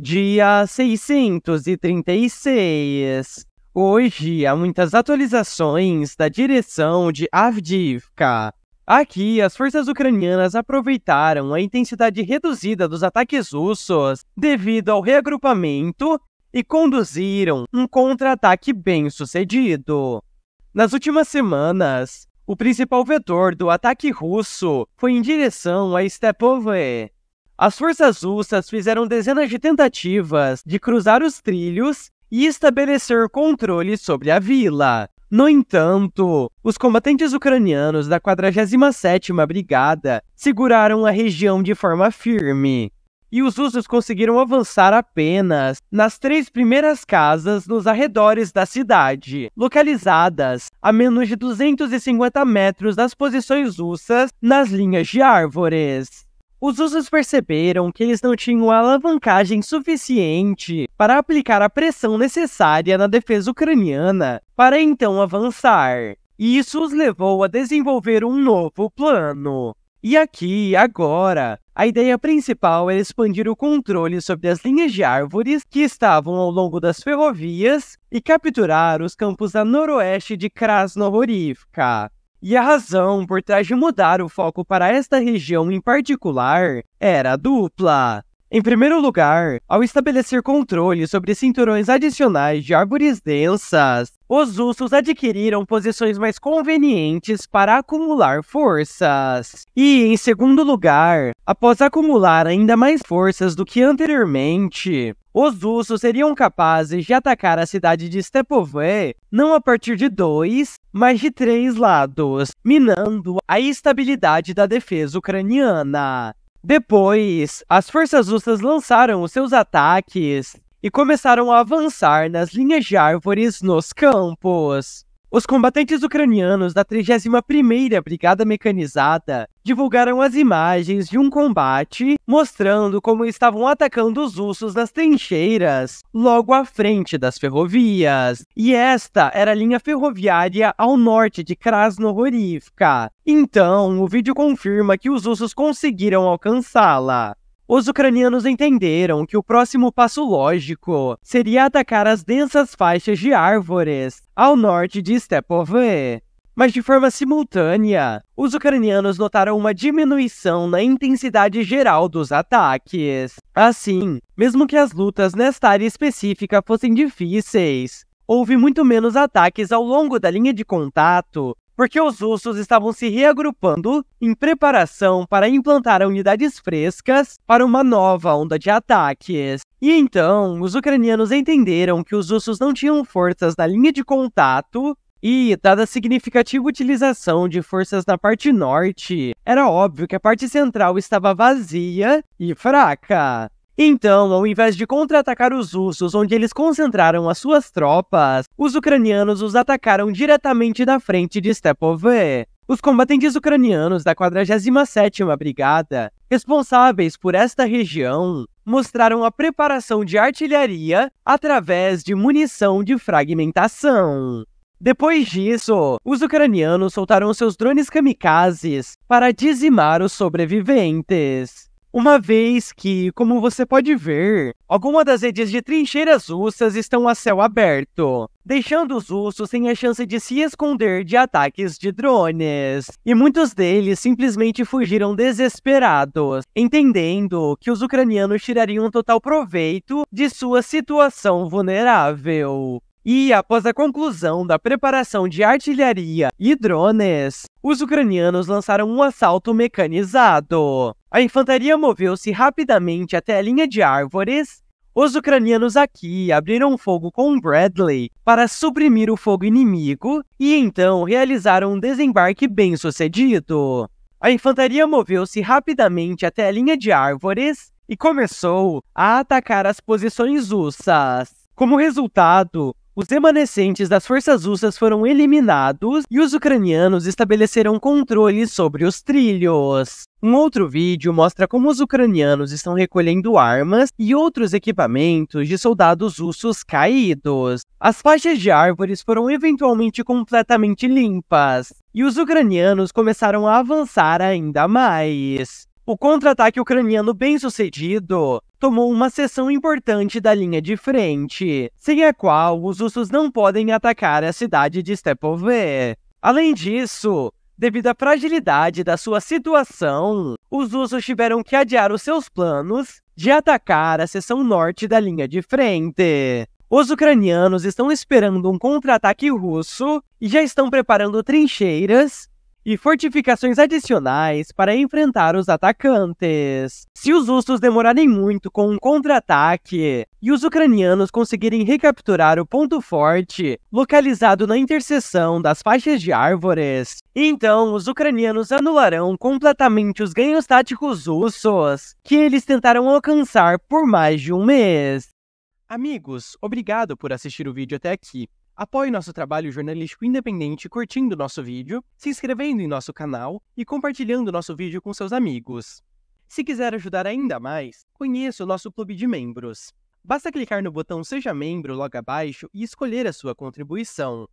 Dia 636. Hoje há muitas atualizações da direção de Avdiivka. Aqui, as forças ucranianas aproveitaram a intensidade reduzida dos ataques russos devido ao reagrupamento e conduziram um contra-ataque bem sucedido. Nas últimas semanas, o principal vetor do ataque russo foi em direção a Stepove, as forças russas fizeram dezenas de tentativas de cruzar os trilhos e estabelecer controle sobre a vila. No entanto, os combatentes ucranianos da 47ª Brigada seguraram a região de forma firme, e os russos conseguiram avançar apenas nas três primeiras casas nos arredores da cidade, localizadas a menos de 250 metros das posições russas nas linhas de árvores. Os usos perceberam que eles não tinham alavancagem suficiente para aplicar a pressão necessária na defesa ucraniana para então avançar. E isso os levou a desenvolver um novo plano. E aqui, agora, a ideia principal era é expandir o controle sobre as linhas de árvores que estavam ao longo das ferrovias e capturar os campos a noroeste de Krasnohorivka. E a razão por trás de mudar o foco para esta região em particular era dupla. Em primeiro lugar, ao estabelecer controle sobre cinturões adicionais de árvores densas, os ursos adquiriram posições mais convenientes para acumular forças. E, em segundo lugar, após acumular ainda mais forças do que anteriormente, os russos seriam capazes de atacar a cidade de Stepovan não a partir de dois, mas de três lados, minando a estabilidade da defesa ucraniana. Depois, as forças russas lançaram os seus ataques e começaram a avançar nas linhas de árvores nos campos. Os combatentes ucranianos da 31ª Brigada Mecanizada divulgaram as imagens de um combate mostrando como estavam atacando os russos nas trincheiras logo à frente das ferrovias. E esta era a linha ferroviária ao norte de Krasnohorivka. Então, o vídeo confirma que os russos conseguiram alcançá-la. Os ucranianos entenderam que o próximo passo lógico seria atacar as densas faixas de árvores ao norte de Stepove. Mas de forma simultânea, os ucranianos notaram uma diminuição na intensidade geral dos ataques. Assim, mesmo que as lutas nesta área específica fossem difíceis, houve muito menos ataques ao longo da linha de contato porque os russos estavam se reagrupando em preparação para implantar unidades frescas para uma nova onda de ataques. E então, os ucranianos entenderam que os russos não tinham forças na linha de contato e, dada a significativa utilização de forças na parte norte, era óbvio que a parte central estava vazia e fraca. Então, ao invés de contra-atacar os russos onde eles concentraram as suas tropas, os ucranianos os atacaram diretamente da frente de Stepové. Os combatentes ucranianos da 47ª Brigada, responsáveis por esta região, mostraram a preparação de artilharia através de munição de fragmentação. Depois disso, os ucranianos soltaram seus drones kamikazes para dizimar os sobreviventes uma vez que, como você pode ver, algumas das redes de trincheiras russas estão a céu aberto, deixando os russos sem a chance de se esconder de ataques de drones. E muitos deles simplesmente fugiram desesperados, entendendo que os ucranianos tirariam total proveito de sua situação vulnerável. E após a conclusão da preparação de artilharia e drones, os ucranianos lançaram um assalto mecanizado, a infantaria moveu-se rapidamente até a linha de árvores. Os ucranianos aqui abriram fogo com Bradley para suprimir o fogo inimigo e então realizaram um desembarque bem sucedido. A infantaria moveu-se rapidamente até a linha de árvores e começou a atacar as posições russas. Como resultado, os remanescentes das forças russas foram eliminados e os ucranianos estabeleceram controle sobre os trilhos. Um outro vídeo mostra como os ucranianos estão recolhendo armas e outros equipamentos de soldados russos caídos. As faixas de árvores foram eventualmente completamente limpas, e os ucranianos começaram a avançar ainda mais. O contra-ataque ucraniano bem-sucedido tomou uma seção importante da linha de frente, sem a qual os russos não podem atacar a cidade de Stepové. Além disso, devido à fragilidade da sua situação, os russos tiveram que adiar os seus planos de atacar a seção norte da linha de frente. Os ucranianos estão esperando um contra-ataque russo e já estão preparando trincheiras e fortificações adicionais para enfrentar os atacantes. Se os russos demorarem muito com um contra-ataque e os ucranianos conseguirem recapturar o ponto forte localizado na interseção das faixas de árvores, então os ucranianos anularão completamente os ganhos táticos russos que eles tentaram alcançar por mais de um mês. Amigos, obrigado por assistir o vídeo até aqui. Apoie nosso trabalho jornalístico independente curtindo nosso vídeo, se inscrevendo em nosso canal e compartilhando nosso vídeo com seus amigos. Se quiser ajudar ainda mais, conheça o nosso clube de membros. Basta clicar no botão Seja Membro logo abaixo e escolher a sua contribuição.